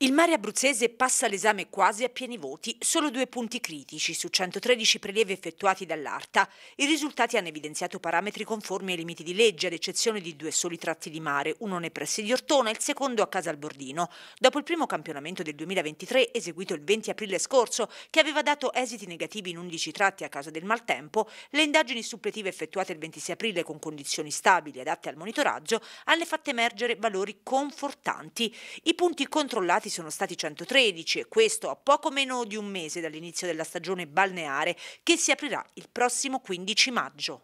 Il mare abruzzese passa l'esame quasi a pieni voti, solo due punti critici su 113 prelievi effettuati dall'ARTA. I risultati hanno evidenziato parametri conformi ai limiti di legge, ad eccezione di due soli tratti di mare, uno nei pressi di Ortona e il secondo a Casa Casalbordino. Dopo il primo campionamento del 2023, eseguito il 20 aprile scorso, che aveva dato esiti negativi in 11 tratti a causa del maltempo, le indagini suppletive effettuate il 26 aprile con condizioni stabili adatte al monitoraggio hanno fatto emergere valori confortanti. I punti controllati morti sono stati 113 e questo a poco meno di un mese dall'inizio della stagione balneare che si aprirà il prossimo 15 maggio.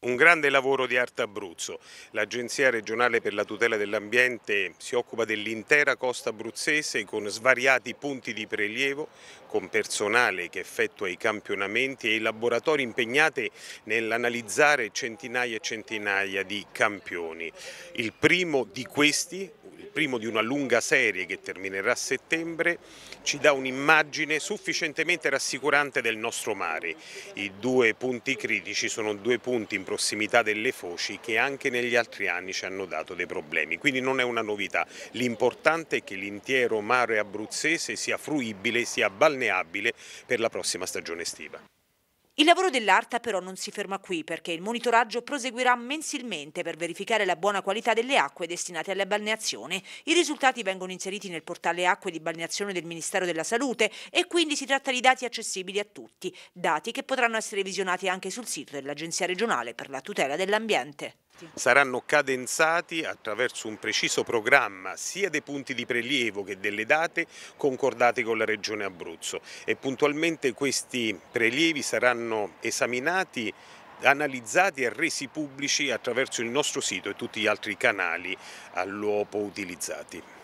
Un grande lavoro di Arta Abruzzo. L'Agenzia regionale per la tutela dell'ambiente si occupa dell'intera costa abruzzese con svariati punti di prelievo, con personale che effettua i campionamenti e i laboratori impegnati nell'analizzare centinaia e centinaia di campioni. Il primo di questi, primo di una lunga serie che terminerà a settembre, ci dà un'immagine sufficientemente rassicurante del nostro mare. I due punti critici sono due punti in prossimità delle foci che anche negli altri anni ci hanno dato dei problemi, quindi non è una novità. L'importante è che l'intero mare abruzzese sia fruibile, sia balneabile per la prossima stagione estiva. Il lavoro dell'ARTA però non si ferma qui perché il monitoraggio proseguirà mensilmente per verificare la buona qualità delle acque destinate alla balneazione. I risultati vengono inseriti nel portale acque di balneazione del Ministero della Salute e quindi si tratta di dati accessibili a tutti, dati che potranno essere visionati anche sul sito dell'Agenzia regionale per la tutela dell'ambiente saranno cadenzati attraverso un preciso programma sia dei punti di prelievo che delle date concordate con la Regione Abruzzo e puntualmente questi prelievi saranno esaminati analizzati e resi pubblici attraverso il nostro sito e tutti gli altri canali all'uopo utilizzati.